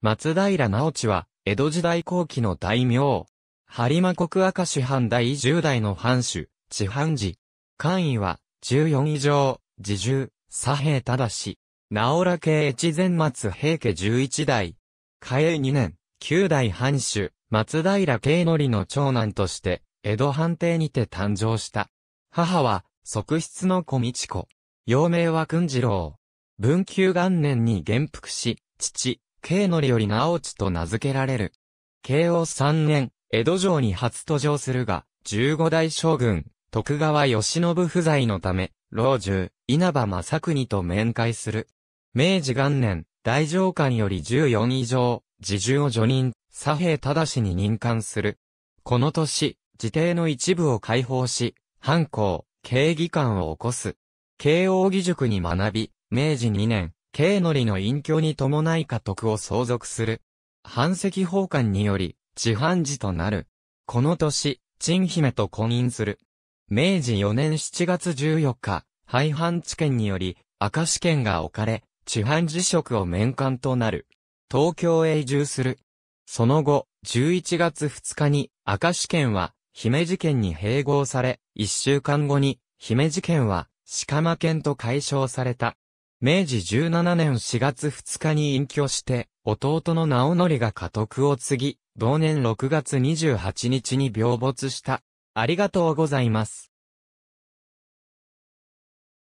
松平直知は、江戸時代後期の大名。播磨国赤主藩第10代の藩主、地藩寺。官位は、14以上、自重、左平忠し。直ら家越前松平家11代。嘉永2年、9代藩主、松平慶則の長男として、江戸藩邸にて誕生した。母は、側室の小道子。幼名は君次郎。文久元年に元服し、父、慶則より直地と名付けられる。慶応三年、江戸城に初登場するが、十五代将軍、徳川義信不在のため、老中、稲葉正国と面会する。明治元年、大上官より十四以上、自重を除任、左兵正に任官する。この年、自邸の一部を解放し、藩校、慶義官を起こす。慶応義塾に学び、明治二年、慶則の隠居に伴い家督を相続する。藩籍奉還により、地藩寺となる。この年、陳姫と婚姻する。明治4年7月14日、廃藩置県により、赤石県が置かれ、地藩寺職を免官となる。東京へ移住する。その後、11月2日に、赤石県は、姫路県に併合され、1週間後に、姫路県は、鹿間県と解消された。明治17年4月2日に隠居して、弟の直則が家督を継ぎ、同年6月28日に病没した。ありがとうございます。